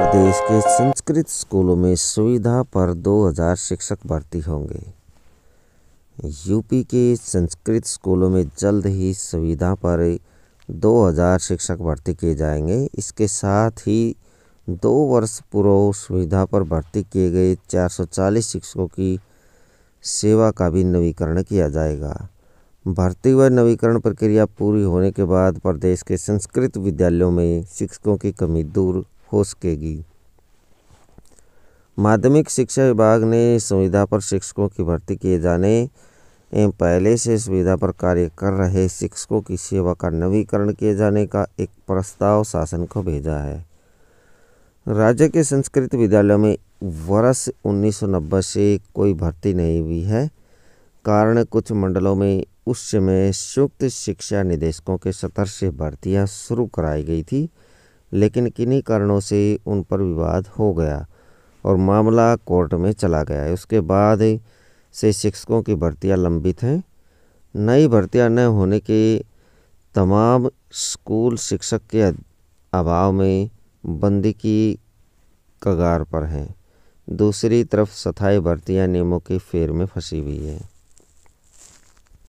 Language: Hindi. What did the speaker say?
प्रदेश के संस्कृत स्कूलों में सुविधा पर 2000 शिक्षक भर्ती होंगे यूपी के संस्कृत स्कूलों में जल्द ही सुविधा पर 2000 शिक्षक भर्ती किए जाएंगे इसके साथ ही दो वर्ष पूर्व सुविधा पर भर्ती किए गए 440 शिक्षकों की सेवा का भी नवीकरण किया जाएगा भर्ती व नवीकरण प्रक्रिया पूरी होने के बाद प्रदेश के संस्कृत विद्यालयों में शिक्षकों की कमी दूर हो सकेगी माध्यमिक शिक्षा विभाग ने सुविधा पर शिक्षकों की भर्ती किए जाने एवं पहले से सुविधा पर कार्य कर रहे शिक्षकों की सेवा का नवीकरण किए जाने का एक प्रस्ताव शासन को भेजा है राज्य के संस्कृत विद्यालयों में वर्ष 1990 से कोई भर्ती नहीं हुई है कारण कुछ मंडलों में उस समय संयुक्त शिक्षा निदेशकों के सतर से भर्तियां शुरू कराई गई थी लेकिन किन्हीं कारणों से उन पर विवाद हो गया और मामला कोर्ट में चला गया उसके बाद से शिक्षकों की भर्तियां लंबित हैं नई भर्तियां न होने के तमाम स्कूल शिक्षक के अभाव में बंदी की कगार पर हैं दूसरी तरफ सथाई भर्तियां नियमों के फेर में फंसी हुई हैं